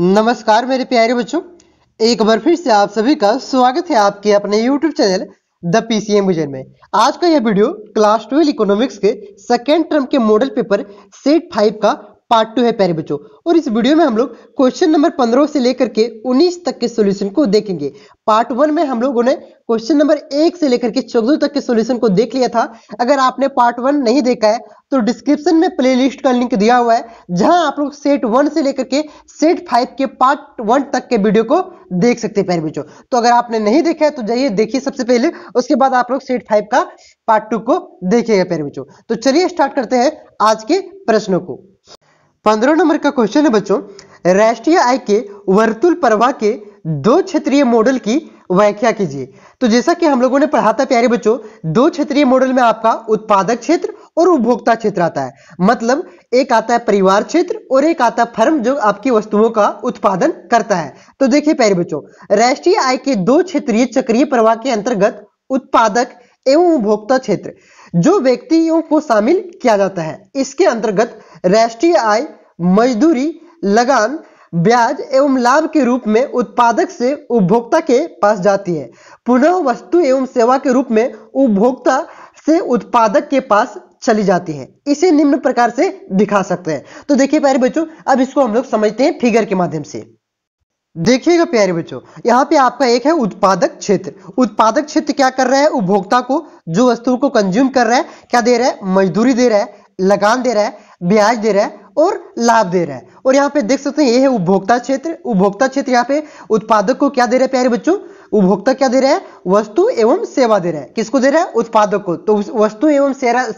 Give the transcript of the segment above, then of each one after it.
नमस्कार मेरे प्यारे बच्चों एक बार फिर से आप सभी का स्वागत है आपके अपने YouTube channel the P C में आज का यह वीडियो क्लास ट्वेल्व इकोनॉमिक्स के सेकेंड टर्म के मॉडल पेपर सेट फाइव का पार्ट टू है प्यारे बच्चों और इस वीडियो में हम लोग क्वेश्चन नंबर 15 से लेकर के 19 तक के सॉल्यूशन को देखेंगे पार्ट वन में हम लोगों ने क्वेश्चन नंबर एक से लेकर के चौदह तक के सॉल्यूशन को देख लिया था अगर आपने पार्ट वन नहीं देखा है तो डिस्क्रिप्शन में प्लेलिस्ट का लिंक दिया हुआ है जहां आप लोग सेट वन से लेकर के सेट फाइव के पार्ट वन तक के वीडियो को देख सकते हैं प्यारे बच्चों तो अगर आपने नहीं देखा है तो जाइए देखिए सबसे पहले उसके बाद आप लोग सेट फाइव का पार्ट टू को देखिएगा प्यारे बच्चों तो चलिए स्टार्ट करते हैं आज के प्रश्नों को पंद्रह नंबर का क्वेश्चन है बच्चों राष्ट्रीय आय के वर्तुल प्रवाह के दो क्षेत्रीय मॉडल की व्याख्या कीजिए तो जैसा कि हम लोगों ने पढ़ा था प्यारे बच्चों दो क्षेत्रीय मॉडल में आपका उत्पादक क्षेत्र और उपभोक्ता क्षेत्र आता है मतलब एक आता है परिवार क्षेत्र और एक आता है फर्म जो आपकी वस्तुओं का उत्पादन करता है तो देखिए प्यारे बच्चों राष्ट्रीय आय के दो क्षेत्रीय चक्रीय प्रवाह के अंतर्गत उत्पादक एवं उपभोक्ता क्षेत्र जो व्यक्तियों को शामिल किया जाता है इसके अंतर्गत राष्ट्रीय आय मजदूरी लगान ब्याज एवं लाभ के रूप में उत्पादक से उपभोक्ता के पास जाती है पुनः वस्तु एवं सेवा के रूप में उपभोक्ता से उत्पादक के पास चली जाती है इसे निम्न प्रकार से दिखा सकते हैं तो देखिए प्यारे बच्चों अब इसको हम लोग समझते हैं फिगर के माध्यम से देखिएगा प्यारे बच्चों यहाँ पे आपका एक है उत्पादक क्षेत्र उत्पादक क्षेत्र क्या कर रहा है उपभोक्ता को जो वस्तु को कंज्यूम कर रहा है क्या दे रहा है मजदूरी दे रहा है लगान दे रहा है ब्याज दे रहा है और लाभ दे रहा है और यहाँ पे देख सकते हैं ये है उपभोक्ता क्षेत्र उपभोक्ता क्षेत्र यहाँ पे उत्पादक को क्या दे रहा है प्यारे बच्चों उपभोक्ता क्या दे रहा है वस्तु एवं सेवा दे रहा है किसको दे रहा है उत्पादक को तो वस्तु एवं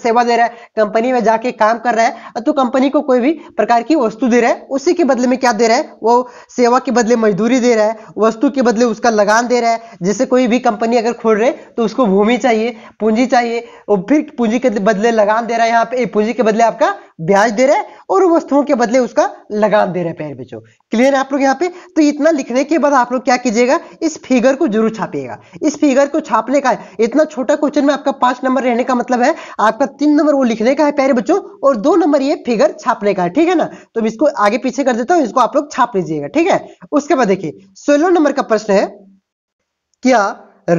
सेवा दे रहा है कंपनी में जाके काम कर रहा है तो कंपनी को कोई भी प्रकार की वस्तु दे रहा है उसी के बदले में क्या दे रहा है वो सेवा के बदले मजदूरी दे रहा है वस्तु के बदले उसका लगान दे रहा है जैसे कोई भी कंपनी अगर खोल रहे तो उसको भूमि चाहिए पूंजी चाहिए और फिर पूंजी के बदले लगान दे रहा है यहाँ पे पूंजी के बदले आपका ब्याज दे रहा है और वस्तुओं के बदले उसका लगान दे रहा है पैर बेचो क्लियर है आप लोग यहाँ पे तो इतना लिखने के बाद आप लोग क्या कीजिएगा इस फिगर को जरूर छापिएगा इस फिगर को छापने का है इतना छोटा क्वेश्चन में आपका पांच नंबर रहने का मतलब है आपका तीन नंबर वो लिखने का है पैर बच्चों और दो नंबर ये फिगर छापने का है ठीक है ना तो इसको आगे पीछे कर देता हूं इसको आप लोग छाप लीजिएगा ठीक है उसके बाद देखिए सोलह नंबर का प्रश्न है क्या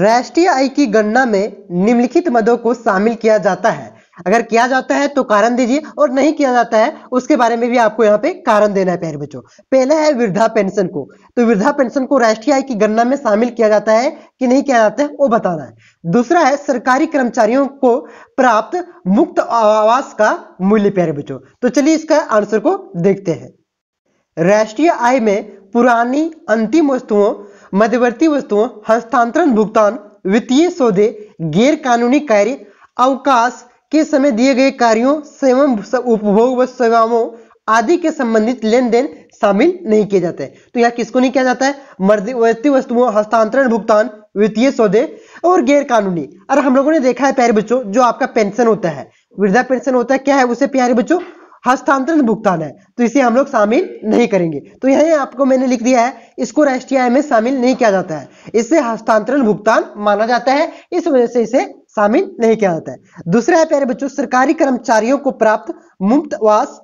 राष्ट्रीय आय की गणना में निम्नलिखित मदों को शामिल किया जाता है अगर किया जाता है तो कारण दीजिए और नहीं किया जाता है उसके बारे में भी आपको यहाँ पे कारण देना है प्यारे बच्चों पहला है वृद्धा पेंशन को तो वृद्धा पेंशन को राष्ट्रीय आय की गणना में शामिल किया जाता है कि नहीं किया जाता है वो बताना है दूसरा है सरकारी कर्मचारियों को प्राप्त मुक्त आवास का मूल्य प्यारे बच्चों तो चलिए इसका आंसर को देखते हैं राष्ट्रीय आय में पुरानी अंतिम वस्तुओं मध्यवर्ती वस्तुओं हस्तांतरण भुगतान वित्तीय सौदे गैर कानूनी कार्य अवकाश के समय दिए गए कार्यों एवं उपभोग व सेवाओं आदि के संबंधित लेन देन शामिल नहीं किए जाते तो यह किसको नहीं किया जाता है मध्यवर्ती वस्तुओं हस्तांतरण भुगतान वित्तीय सौदे और गैर कानूनी और हम लोगों ने देखा है प्यारे बच्चों जो आपका पेंशन होता है वृद्धा पेंशन होता है क्या है उसे प्यारे बच्चों हस्तांतरण भुगतान है तो इसे हम लोग शामिल नहीं करेंगे तो यही आपको मैंने लिख दिया है इसको राष्ट्रीय आय में शामिल नहीं किया जाता है इसे हस्तांतरण भुगतान माना जाता है इस वजह से इसे शामिल नहीं किया जाता है दूसरा है प्यारे बच्चों सरकारी कर्मचारियों को प्राप्त वास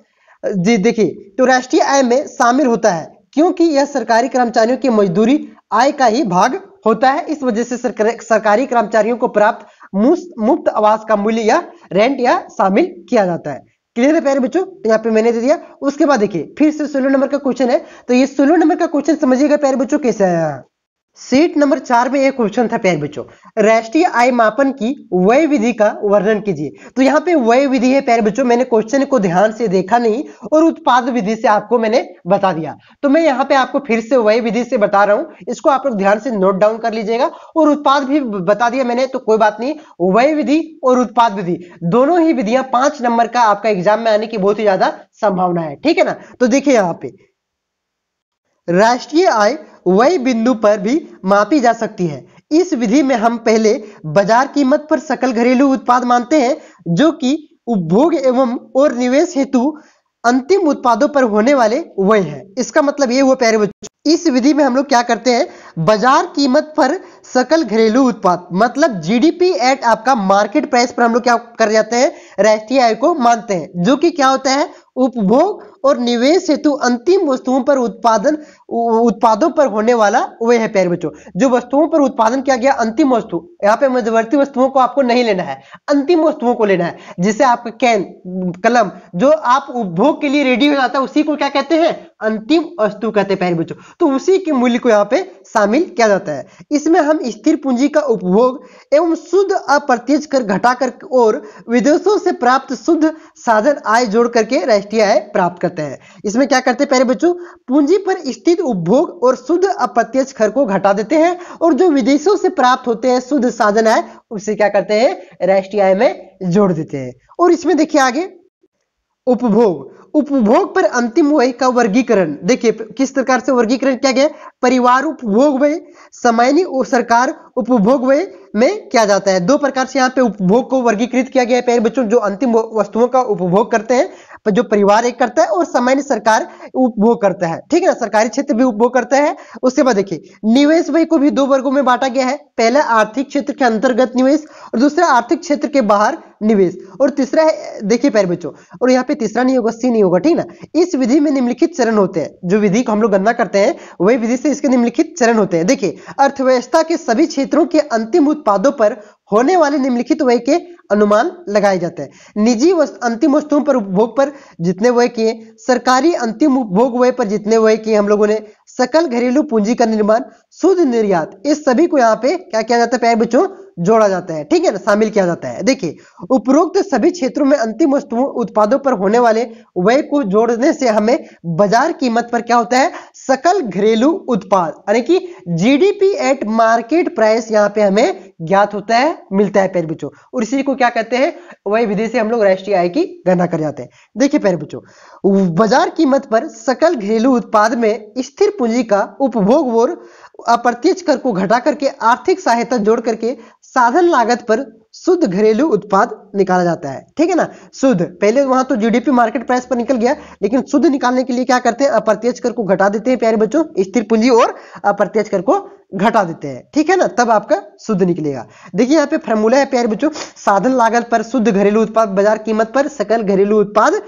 जी देखिए तो राष्ट्रीय आय में शामिल होता है क्योंकि यह सरकारी कर्मचारियों की मजदूरी आय का ही भाग होता है इस वजह से सरकारी कर्मचारियों को प्राप्त मुफ्त आवास का मूल्य या रेंट या शामिल किया जाता है क्लियर है प्यारे बच्चों तो यहाँ पे मैंने दे दिया उसके बाद देखिए फिर से सोलह नंबर का क्वेश्चन है तो ये सोलह नंबर का क्वेश्चन समझिएगा प्यारे बच्चों कैसे आया सीट नंबर चार में एक क्वेश्चन था प्यारे बच्चों राष्ट्रीय आय मापन की व्यय विधि का वर्णन कीजिए तो यहाँ पे व्यय विधि है प्यारे बच्चों मैंने क्वेश्चन को ध्यान से देखा नहीं और उत्पाद विधि से आपको मैंने बता दिया तो मैं यहाँ पे आपको फिर से व्यय विधि से बता रहा हूं इसको आप लोग ध्यान से नोट डाउन कर लीजिएगा और उत्पाद भी बता दिया मैंने तो कोई बात नहीं व्यय विधि और उत्पाद विधि दोनों ही विधियां पांच नंबर का आपका एग्जाम में आने की बहुत ही ज्यादा संभावना है ठीक है ना तो देखिए यहाँ पे राष्ट्रीय आय वही बिंदु पर भी मापी जा सकती है इस विधि में हम पहले बाजार कीमत पर सकल घरेलू उत्पाद मानते हैं जो कि उपभोग एवं और निवेश हेतु अंतिम उत्पादों पर होने वाले व्यय है इसका मतलब ये हुआ प्यारे बच्चों इस विधि में हम लोग क्या करते हैं बाजार कीमत पर सकल घरेलू उत्पाद मतलब जीडीपी एट आपका मार्केट प्राइस पर हम लोग क्या कर जाते हैं राष्ट्रीय आय को मानते हैं जो कि क्या होता है उपभोग और निवेश हेतु अंतिम वस्तुओं पर उत्पादन उत्पादों पर होने वाला वह है प्यारे बच्चों जो वस्तुओं पर उत्पादन किया गया अंतिम वस्तु यहाँ पे मध्यवर्ती वस्तुओं को आपको नहीं लेना है अंतिम वस्तुओं को लेना है जिसे आपका कैन कलम जो आप उपभोग के लिए रेडी हो जाता है उसी को क्या कहते हैं अंतिम वस्तु कहते हैं प्यारे बच्चों तो उसी के मूल्य को यहाँ पे शामिल किया जाता है इसमें हम स्थिर पूंजी का उपभोग एवं शुद्ध अप्रत्यक्ष कर घटाकर और विदेशों से प्राप्त शुद्ध साधन आय जोड़ करके राष्ट्रीय आय प्राप्त करते हैं इसमें क्या करते हैं प्यारे बच्चों पूंजी पर स्थित वैदेशिक उपभोग और शुद्ध अप्रत्यक्ष खर को घटा देते हैं और जो विदेशों से प्राप्त होते हैं शुद्ध साधन आय उसे क्या करते हैं राष्ट्रीय आय में जोड़ देते हैं और इसमें देखिए आगे उपभोग उपभोग पर अंतिम व्यय का वर्गीकरण देखिए किस प्रकार से वर्गीकरण किया गया परिवार उपभोग व्यय समय और सरकार उपभोग व्यय में क्या जाता है दो प्रकार से यहाँ पे उपभोग को वर्गीकृत किया गया है पहले बच्चों जो अंतिम वस्तुओं का उपभोग करते हैं जो परिवार एक करता है और सामान्य सरकार उपभोग करता है ठीक है ना सरकारी क्षेत्र भी उपभोग करता है उसके बाद देखिए निवेश वही को भी दो वर्गों में बांटा गया है पहला आर्थिक क्षेत्र के अंतर्गत निवेश और दूसरा आर्थिक क्षेत्र के बाहर निवेश और तीसरा है देखिए पैर बच्चों और यहाँ पे तीसरा नहीं होगा सी नहीं होगा ठीक ना इस विधि में निम्नलिखित चरण होते हैं जो विधि को हम लोग गणना करते हैं वही विधि से इसके निम्नलिखित चरण होते हैं देखिए अर्थव्यवस्था के सभी क्षेत्रों के अंतिम उत्पादों पर होने वाले निम्नलिखित व्यय के अनुमान लगाए जाते हैं निजी वस्त, अंतिम वस्तुओं पर उपभोग पर जितने व्यय किए सरकारी अंतिम उपभोग व्यय पर जितने व्यय किए हम लोगों ने सकल घरेलू पूंजी का निर्माण शुद्ध निर्यात इस सभी को यहाँ पे क्या किया जाता है प्यारे बच्चों जोड़ा जाता है ठीक है ना शामिल किया जाता है देखिए उपरोक्त सभी क्षेत्रों में अंतिम वस्तुओं उत्पादों पर होने वाले व्यय को जोड़ने से हमें बाजार कीमत पर क्या होता है सकल घरेलू उत्पाद यानी कि जीडीपी एट मार्केट प्राइस यहाँ पे हमें ज्ञात होता है मिलता है पैर बिचो और इसी को क्या कहते हैं वही विधि से हम लोग राष्ट्रीय आय की गणना कर जाते हैं देखिए पैर बिचो बाजार कीमत पर सकल घरेलू उत्पाद में स्थिर पूंजी का उपभोग और अप्रत्यक्ष कर को घटा करके आर्थिक सहायता जोड़ करके साधन लागत पर शुद्ध घरेलू उत्पाद निकाला जाता है ठीक है ना शुद्ध पहले वहां तो जीडीपी मार्केट प्राइस पर निकल गया लेकिन शुद्ध निकालने के लिए क्या करते हैं अप्रत्यक्ष कर को घटा देते हैं प्यारे बच्चों स्थिर पूंजी और अप्रत्यक्ष कर को घटा देते हैं ठीक है ना तब आपका शुद्ध निकलेगा देखिए यहाँ पे फॉर्मूला है प्यारे बच्चों साधन लागत पर शुद्ध घरेलू उत्पाद बाजार कीमत पर सकल घरेलू उत्पाद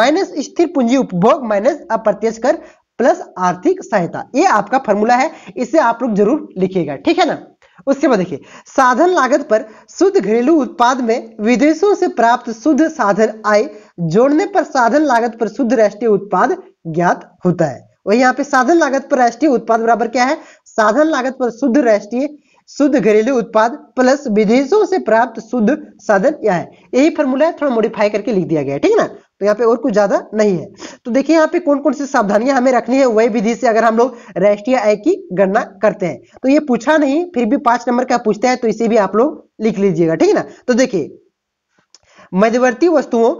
माइनस स्थिर पूंजी उपभोग माइनस अप्रत्यक्ष कर प्लस आर्थिक सहायता ये आपका फॉर्मूला है इसे आप लोग जरूर लिखिएगा ठीक है ना उसके बाद देखिए साधन लागत पर शुद्ध घरेलू उत्पाद में विदेशों से प्राप्त शुद्ध साधन आय जोड़ने पर साधन लागत पर शुद्ध राष्ट्रीय उत्पाद ज्ञात होता है वही यहाँ पे साधन लागत पर राष्ट्रीय उत्पाद बराबर क्या है साधन लागत पर शुद्ध राष्ट्रीय शुद्ध घरेलू उत्पाद प्लस विदेशों से प्राप्त शुद्ध साधन यह है यही फॉर्मूला थोड़ा मॉडिफाई करके लिख दिया गया ठीक है ना तो यहाँ पे और कुछ ज्यादा नहीं है तो देखिए यहाँ पे कौन कौन सी सावधानियां हमें रखनी है वही विधि से अगर हम लोग राष्ट्रीय आय की गणना करते हैं तो ये पूछा नहीं फिर भी पांच नंबर का पूछता है तो इसे भी आप लोग लिख लीजिएगा ठीक है ना तो देखिए मध्यवर्ती वस्तुओं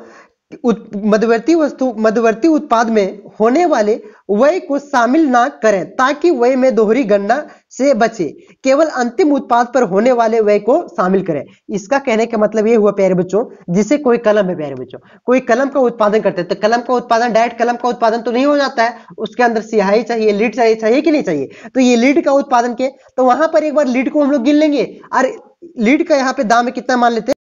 मध्यवर्ती वस्तु मध्यवर्ती उत्पाद में होने वाले व्यय को शामिल ना करें ताकि व्यय में दोहरी गणना से बचे केवल अंतिम उत्पाद पर होने वाले व्यय को शामिल करें इसका कहने का मतलब ये हुआ प्यारे बच्चों जिसे कोई कलम है प्यारे बच्चों कोई कलम का उत्पादन करते हैं तो कलम का उत्पादन डायरेक्ट कलम का उत्पादन तो नहीं हो जाता है उसके अंदर सियाही चाहिए लीड चाहिए चाहिए कि नहीं चाहिए तो ये लीड का उत्पादन के तो वहां पर एक बार लीड को हम लोग गिन लेंगे और लीड का यहाँ पे दाम कितना मान लेते हैं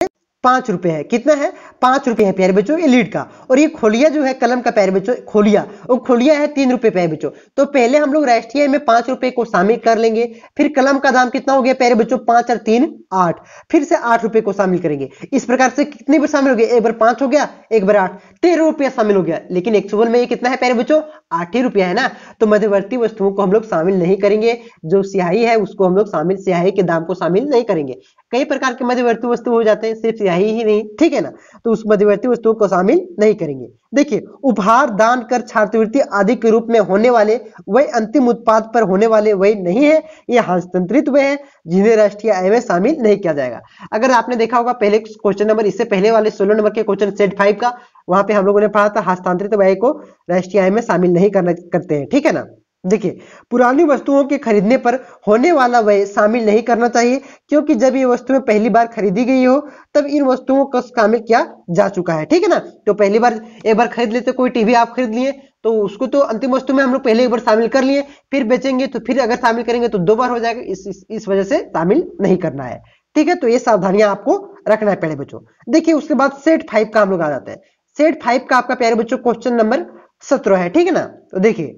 पांच रुपए है कितना है पांच रुपए है प्यारे बच्चों ये लीड का और ये खोलिया जो है कलम का प्यारे बच्चों खोलिया और खोलिया है तीन रुपए प्यारे बच्चों तो पहले हम लोग राष्ट्रीय में पांच रुपए को शामिल कर लेंगे फिर कलम का दाम कितना हो गया प्यारे बच्चों पांच और तीन आठ फिर से आठ रुपए को शामिल करेंगे इस प्रकार से कितने बार शामिल हो गया एक बार पांच हो गया एक बार आठ तेरह रुपया शामिल हो गया लेकिन एक्चुअल में ये कितना है प्यारे बच्चों आठ ही रुपया है ना तो मध्यवर्ती वस्तुओं को हम लोग शामिल नहीं करेंगे जो सिहाई है उसको हम लोग शामिल सिहाई के दाम को शामिल नहीं करेंगे कई प्रकार के मध्यवर्ती वस्तु हो जाते हैं सिर्फ यही ही नहीं ठीक है ना तो उस मध्यवर्ती वस्तुओं को शामिल नहीं करेंगे देखिए उपहार दान कर छात्रवृत्ति आदि के रूप में होने वाले वही अंतिम उत्पाद पर होने वाले वही नहीं है ये हस्तांतरित वह है जिन्हें राष्ट्रीय आय में शामिल नहीं किया जाएगा अगर आपने देखा होगा पहले क्वेश्चन नंबर इससे पहले वाले सोलह नंबर के क्वेश्चन सेट फाइव का वहां पे हम लोगों ने पढ़ा था हस्तांतरित व्यय को राष्ट्रीय आय में शामिल नहीं करना करते हैं ठीक है ना देखिए पुरानी वस्तुओं के खरीदने पर होने वाला व्यय शामिल नहीं करना चाहिए क्योंकि जब ये वस्तुएं पहली बार खरीदी गई हो तब इन वस्तुओं को शामिल किया जा चुका है ठीक है ना तो पहली बार एक बार खरीद लेते कोई टीवी आप खरीद लिए तो उसको तो अंतिम वस्तु में हम लोग पहले एक बार शामिल कर लिए फिर बेचेंगे तो फिर अगर शामिल करेंगे तो दो बार हो जाएगा इस इस, इस वजह से शामिल नहीं करना है ठीक है तो ये सावधानियां आपको रखना है पहले बच्चों देखिए उसके बाद सेट फाइव का हम लोग आ जाते हैं सेट फाइव का आपका प्यारे बच्चों क्वेश्चन नंबर सत्रह है ठीक है ना तो देखिए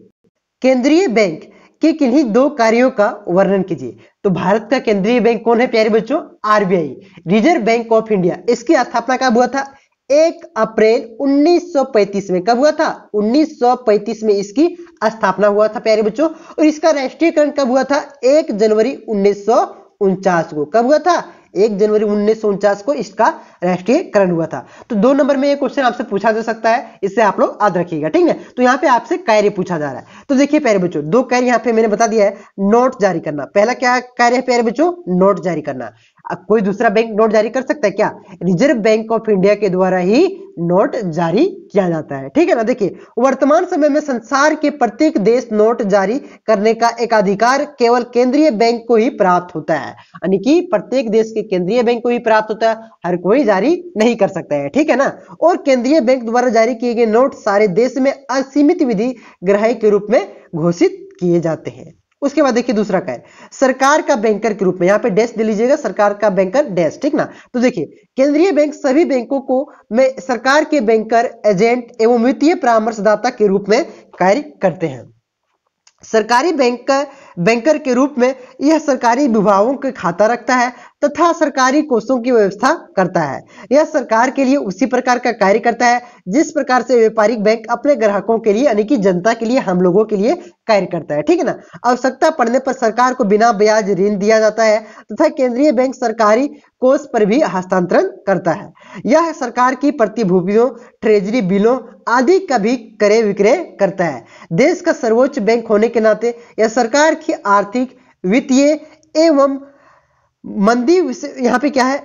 केंद्रीय बैंक के किन्हीं दो कार्यों का वर्णन कीजिए तो भारत का केंद्रीय बैंक कौन है प्यारे बच्चों RBI reserve bank of India इसकी स्थापना कब हुआ था एक अप्रैल 1935 में कब हुआ था 1935 में इसकी स्थापना हुआ था प्यारे बच्चों और इसका राष्ट्रीयकरण कब हुआ था एक जनवरी उन्नीस को कब हुआ था एक जनवरी उन्नीस को इसका राष्ट्रीयकरण हुआ था तो दो नंबर में ये क्वेश्चन आपसे पूछा जा सकता है इससे आप लोग याद रखिएगा ठीक है तो यहाँ पे आपसे कार्य पूछा जा रहा है तो देखिए प्यारे बच्चों दो कार्य यहाँ पे मैंने बता दिया है नोट जारी करना पहला क्या कार्य है प्यारे बच्चों नोट जारी करना कोई दूसरा बैंक नोट जारी कर सकता है क्या रिजर्व बैंक ऑफ इंडिया के द्वारा ही नोट जारी किया जाता है ठीक है ना देखिए वर्तमान समय में संसार के प्रत्येक देश नोट जारी करने का एक अधिकार केवल केंद्रीय बैंक को ही प्राप्त होता है यानी कि प्रत्येक देश के केंद्रीय बैंक को ही प्राप्त होता है हर कोई जारी नहीं कर सकता है ठीक है ना और केंद्रीय बैंक द्वारा जारी किए गए नोट सारे देश में असीमित विधि ग्रह के रूप में घोषित किए जाते हैं उसके बाद देखिए दूसरा का है सरकार का बैंकर के रूप में यहाँ पे डैश दे लीजिएगा सरकार का बैंकर डैश ठीक ना तो देखिए केंद्रीय बैंक सभी बैंकों को में सरकार के बैंकर एजेंट एवं वित्तीय परामर्शदाता के रूप में कार्य करते हैं सरकारी बैंक बैंकर के रूप में यह सरकारी विभागों के खाता रखता है तथा सरकारी कोषों की व्यवस्था करता है यह सरकार के लिए उसी प्रकार का कार्य करता है जिस प्रकार से व्यापारिक बैंक अपने ग्राहकों के लिए यानी कि जनता के लिए हम लोगों के लिए कार्य करता है ठीक है ना आवश्यकता पड़ने पर सरकार को बिना ब्याज ऋण दिया जाता है तथा केंद्रीय बैंक सरकारी कोष पर भी हस्तांतरण करता है यह सरकार की प्रतिभूतियों ट्रेजरी बिलों आदि का भी क्रय विक्रय करता है देश का सर्वोच्च बैंक होने के नाते यह सरकार की आर्थिक वित्तीय एवं मंदी यहाँ पे क्या है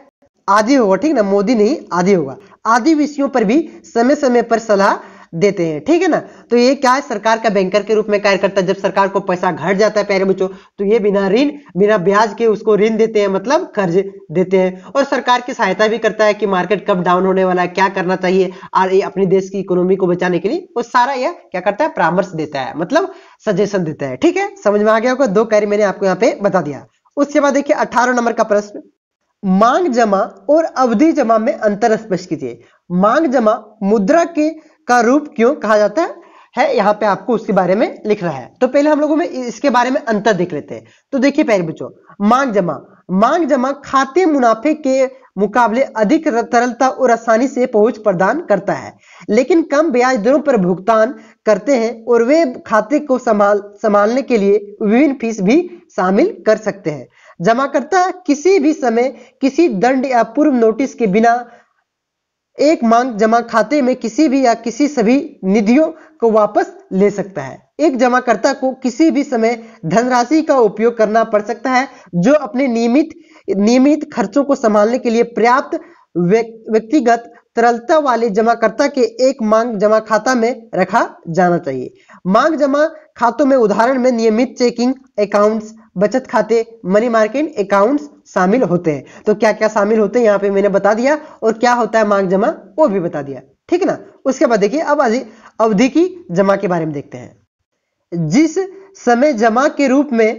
आदि होगा ठीक ना मोदी नहीं आदि होगा आदि विषयों पर भी समय समय पर सलाह देते हैं ठीक है ना तो ये क्या है सरकार का बैंकर के रूप में कार्य करता है जब सरकार को पैसा घट जाता है प्यारे बच्चों तो ये बिना ऋण बिना ब्याज के उसको ऋण देते हैं मतलब कर्ज देते हैं और सरकार की सहायता भी करता है कि मार्केट कब डाउन होने वाला है क्या करना चाहिए और ये अपने देश की इकोनॉमी को बचाने के लिए वो सारा यह क्या करता है परामर्श देता है मतलब सजेशन देता है ठीक है समझ में आ गया होगा दो कार्य मैंने आपको यहाँ पे बता दिया उसके बाद देखिए अठारह नंबर का प्रश्न मांग जमा और अवधि जमा में अंतर स्पष्ट कीजिए मांग जमा मुद्रा के का रूप क्यों कहा जाता है है यहाँ पे आपको उसके बारे में लिख रहा है तो पहले हम लोगों में इसके बारे में अंतर देख लेते हैं तो देखिए पहले बच्चों मांग जमा मांग जमा खाते मुनाफे के मुकाबले अधिक तरलता और आसानी से पहुंच प्रदान करता है लेकिन कम ब्याज दरों पर भुगतान करते हैं और वे खाते को संभाल संभालने के लिए विभिन्न फीस भी शामिल कर सकते हैं जमाकर्ता किसी भी समय किसी दंड या पूर्व नोटिस के बिना एक मांग जमा खाते में किसी भी या किसी सभी निधियों को वापस ले सकता है एक जमाकर्ता को किसी भी समय धनराशि का उपयोग करना पड़ सकता है जो अपने नियमित नियमित खर्चों को संभालने के लिए पर्याप्त व्यक्तिगत तरलता वाले जमाकर्ता के एक मांग जमा खाता में रखा जाना चाहिए मांग जमा खातों में उदाहरण में नियमित चेकिंग अकाउंट्स बचत खाते मनी मार्केट अकाउंट्स शामिल होते हैं तो क्या क्या शामिल होते हैं यहां पे मैंने बता दिया और क्या होता है मांग जमा वो भी बता दिया ठीक ना उसके बाद देखिए अब अवधि की जमा के बारे में देखते हैं जिस समय जमा के रूप में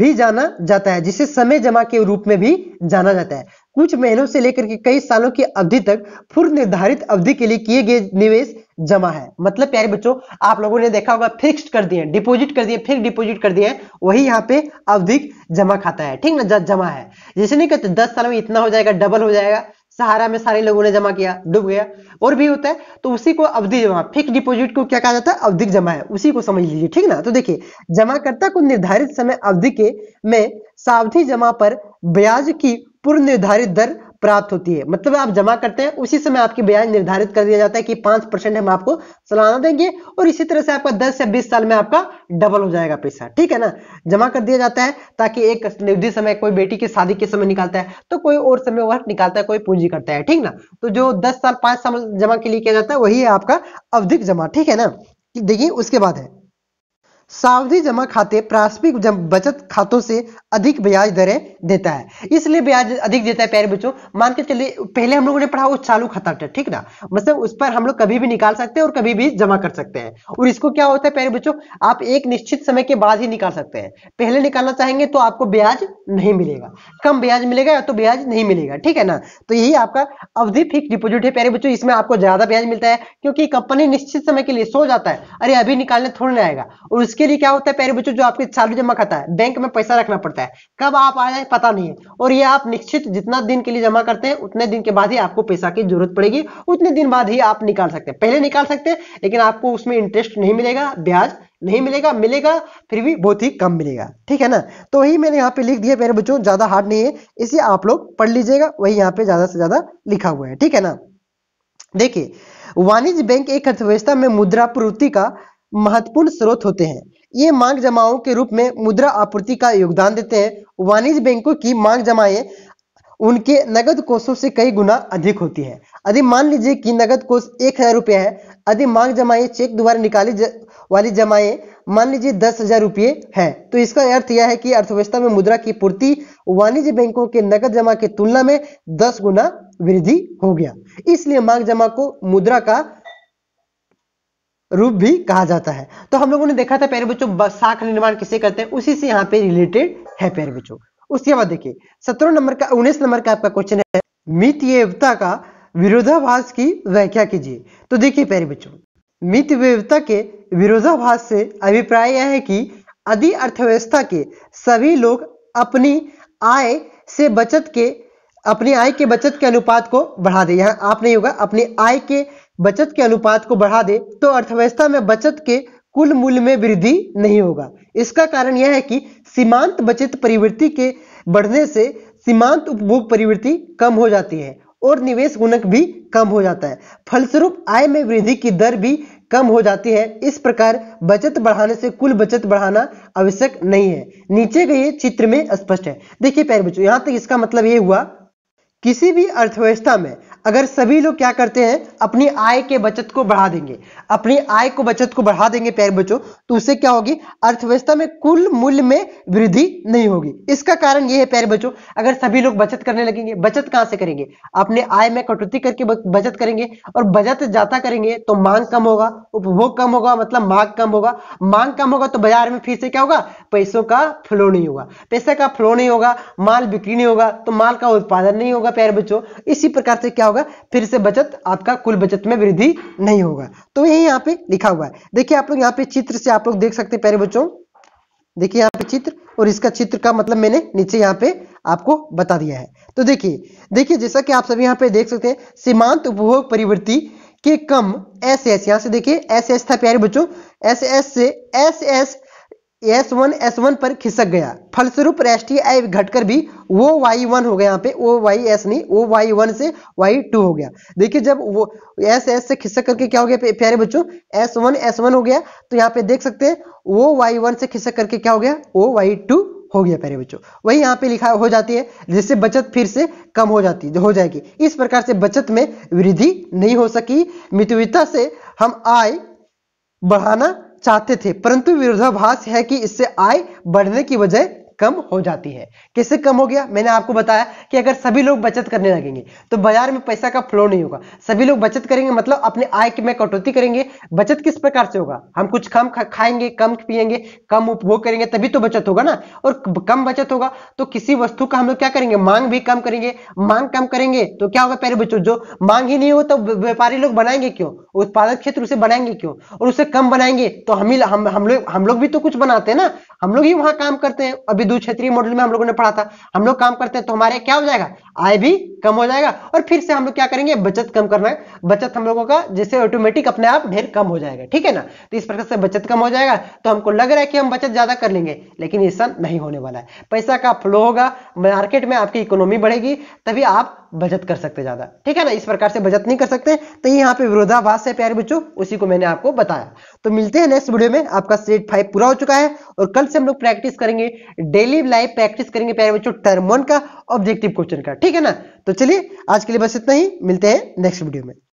भी जाना जाता है जिसे समय जमा के रूप में भी जाना जाता है कुछ महीनों से लेकर के कई सालों की अवधि तक पूर्व निर्धारित अवधि के लिए किए गए निवेश जमा है मतलब प्यारे बच्चों आप लोगों ने देखा होगा फिक्स्ड कर दिए डिपॉजिट कर दिए फिर डिपॉजिट कर दिए वही यहाँ पे अवधिक जमा खाता है ठीक ना जमा है जैसे नहीं कहते दस साल में इतना हो जाएगा डबल हो जाएगा सहारा में सारे लोगों ने जमा किया डूब गया और भी होता है तो उसी को अवधि जमा फिक्स डिपॉजिट को क्या कहा जाता है अवधिक जमा है उसी को समझ लीजिए ठीक ना तो देखिए जमाकर्ता को निर्धारित समय अवधि के में सावधि जमा पर ब्याज की पूर्व निर्धारित दर प्राप्त होती है मतलब आप जमा करते हैं उसी समय आपकी ब्याज निर्धारित कर दिया जाता है कि पांच परसेंट हम आपको सालाना देंगे और इसी तरह से आपका दस से बीस साल में आपका डबल हो जाएगा पैसा ठीक है ना जमा कर दिया जाता है ताकि एक निर्दिष्ट समय कोई बेटी की शादी के समय निकालता है तो कोई और समय वर्क निकालता है कोई पूंजी करता है ठीक ना तो जो दस साल पांच साल जमा के लिए किया जाता है वही है आपका अवधिक जमा ठीक है ना देखिए उसके बाद है सावधि जमा खाते प्राथमिक बचत खातों से अधिक ब्याज दरें देता है इसलिए ब्याज अधिक देता है प्यारे बच्चों मान के चलिए पहले हम लोगों ने पढ़ा वो चालू खाता ठीक ना मतलब उस पर हम लोग कभी भी निकाल सकते हैं और कभी भी जमा कर सकते हैं और इसको क्या होता है प्यारे बच्चों आप एक निश्चित समय के बाद ही निकाल सकते हैं पहले निकालना चाहेंगे तो आपको ब्याज नहीं मिलेगा कम ब्याज मिलेगा या तो ब्याज नहीं मिलेगा ठीक है ना तो यही आपका अवधि फिक्स डिपोजिट है प्यारे बच्चों इसमें आपको ज्यादा ब्याज मिलता है क्योंकि कंपनी निश्चित समय के लिए सो जाता है अरे अभी निकालने थोड़ा आएगा और उसके इसके लिए क्या होता है पहले बच्चों जो आपकी चालू जमा खाता है बैंक में पैसा रखना पड़ता है कब आप आ जाए पता नहीं है और ये आप निश्चित जितना दिन के लिए जमा करते हैं उतने दिन के बाद ही आपको पैसा की जरूरत पड़ेगी उतने दिन बाद ही आप निकाल सकते हैं पहले निकाल सकते हैं लेकिन आपको उसमें इंटरेस्ट नहीं मिलेगा ब्याज नहीं मिलेगा मिलेगा फिर भी बहुत ही कम मिलेगा ठीक है ना तो वही मैंने यहाँ पे लिख दिया मेरे बच्चों ज्यादा हार्ड नहीं है इसे आप लोग पढ़ लीजिएगा वही यहाँ पे ज्यादा से ज्यादा लिखा हुआ है ठीक है ना देखिए वाणिज्य बैंक एक अर्थव्यवस्था में मुद्रा पूर्ति का महत्वपूर्ण स्रोत होते हैं ये मांग जमाओं के रूप में मुद्रा आपूर्ति का योगदान देते हैं वाणिज्य बैंकों की मांग जमाए उनके नगद कोषों से कई गुना अधिक होती है यदि मान लीजिए कि नगद कोष एक हजार रुपये है यदि मांग जमाए चेक द्वारा निकाली वाली जमाएं मान लीजिए दस हजार रुपये है तो इसका अर्थ यह है कि अर्थव्यवस्था में मुद्रा की पूर्ति वाणिज्य बैंकों के नगद जमा की तुलना में दस गुना वृद्धि हो गया इसलिए मांग जमा को मुद्रा का रूप भी कहा जाता है तो हम लोगों ने देखा था प्यारे बच्चों साख निर्माण किसे कहते हैं उसी से यहाँ पे रिलेटेड है प्यारे बच्चों उसके बाद देखिए सत्रह नंबर का उन्नीस नंबर का आपका क्वेश्चन है मित एवता का विरोधाभास की व्याख्या कीजिए तो देखिए प्यारे बच्चों मित व्यवता के विरोधाभास से अभिप्राय यह है कि यदि अर्थव्यवस्था के सभी लोग अपनी आय से बचत के अपनी आय के बचत के अनुपात को बढ़ा दे यहां आप नहीं होगा अपनी आय के बचत के अनुपात को बढ़ा दे तो अर्थव्यवस्था में बचत के कुल मूल्य में वृद्धि नहीं होगा इसका कारण यह है कि सीमांत बचत परिवृत्ति के बढ़ने से सीमांत उपभोग परिवृत्ति कम हो जाती है और निवेश गुणक भी कम हो जाता है फलस्वरूप आय में वृद्धि की दर भी कम हो जाती है इस प्रकार बचत बढ़ाने से कुल बचत बढ़ाना आवश्यक नहीं है नीचे गए चित्र में स्पष्ट है देखिए प्यारे बच्चों यहां तक इसका मतलब ये हुआ किसी भी अर्थव्यवस्था में अगर सभी लोग क्या करते हैं अपनी आय के बचत को बढ़ा देंगे अपनी आय को बचत को बढ़ा देंगे पैर बच्चों तो उससे क्या होगी अर्थव्यवस्था में कुल मूल्य में वृद्धि नहीं होगी इसका कारण यह है पैर बच्चों अगर सभी लोग बचत करने लगेंगे बचत कहां से करेंगे अपने आय में कटौती करके बचत करेंगे और बचत ज्यादा करेंगे तो मांग कम होगा उपभोग कम होगा मतलब मांग कम होगा मांग कम होगा तो बाजार में फिर से क्या होगा पैसों का फ्लो नहीं होगा पैसे का फ्लो नहीं होगा माल बिक्री नहीं होगा तो माल का उत्पादन नहीं होगा पैर बच्चों इसी प्रकार से क्या होगा फिर से बचत आपका कुल बचत में वृद्धि नहीं होगा तो यही यहाँ पे लिखा हुआ है देखिए आप लोग यहाँ पे चित्र से आप लोग देख सकते हैं प्यारे बच्चों देखिए यहाँ पे चित्र और इसका चित्र का मतलब मैंने नीचे यहाँ पे आपको बता दिया है तो देखिए देखिए जैसा कि आप सभी यहाँ पे देख सकते हैं सीमांत उपभोग परिवृत्ति के कम एस एस यहाँ से देखिए एस एस था प्यारे बच्चों एस एस से S S S one S one पर खिसक गया फलस्वरूप राष्ट्रीय आय घटकर भी वो वाई वन हो गया यहाँ पे ओ वाई एस नहीं ओ वाई वन से वाई टू हो गया देखिए जब वो एस एस से खिसक करके क्या हो गया प्यारे बच्चों एस वन एस वन हो गया तो यहाँ पे देख सकते हैं ओ वाई वन से खिसक करके क्या हो गया ओ वाई टू हो गया प्यारे बच्चों वही यहाँ पे लिखा हो जाती है जिससे बचत फिर से कम हो जाती हो जाएगी इस प्रकार से बचत में वृद्धि नहीं हो सकी मितव्यता से हम आय बढ़ाना चाहते थे परंतु विरोधाभास है कि इससे आय बढ़ने की बजाय कम हो जाती है किससे कम हो गया मैंने आपको बताया कि अगर सभी लोग बचत करने लगेंगे तो बाजार में पैसा का फ्लो नहीं होगा सभी लोग बचत करेंगे मतलब अपने आय की में कटौती करेंगे बचत किस प्रकार से होगा हम कुछ कम खाएंगे कम पिएंगे कम उपभोग करेंगे तभी तो बचत होगा ना और कम बचत होगा तो किसी वस्तु का हम लोग क्या करेंगे मांग भी कम करेंगे मांग कम करेंगे तो क्या होगा पहले बच्चों जो मांग ही नहीं हो तो व्यापारी लोग बनाएंगे क्यों उत्पादक क्षेत्र उसे बनाएंगे क्यों और उसे कम बनाएंगे तो हम ही हम लोग हम लोग भी तो कुछ बनाते हैं ना हम लोग ही वहां काम करते हैं अभी द्विदु क्षेत्रीय मॉडल में हम लोगों ने पढ़ा था हम लोग काम करते हैं तो हमारे क्या हो जाएगा आय भी कम हो जाएगा और फिर से हम लोग क्या करेंगे बचत कम करना है बचत हम लोगों का जिससे ऑटोमेटिक अपने आप ढेर कम हो जाएगा ठीक है ना तो इस प्रकार से बचत कम हो जाएगा तो हमको लग रहा है कि हम बचत ज्यादा कर लेंगे लेकिन ऐसा नहीं होने वाला है पैसा का फ्लो होगा मार्केट में आपकी इकोनॉमी बढ़ेगी तभी आप बचत कर सकते ज्यादा ठीक है ना इस प्रकार से बचत नहीं कर सकते तो यहाँ पे विरोधाभास है प्यारे बच्चों उसी को मैंने आपको बताया तो मिलते हैं नेक्स्ट वीडियो में आपका सेट फाइव पूरा हो चुका है और कल से हम लोग प्रैक्टिस करेंगे डेली लाइफ प्रैक्टिस करेंगे प्यारे बच्चों टर्म वन का ऑब्जेक्टिव क्वेश्चन का ठीक है ना तो चलिए आज के लिए बस इतना ही मिलते हैं नेक्स्ट वीडियो में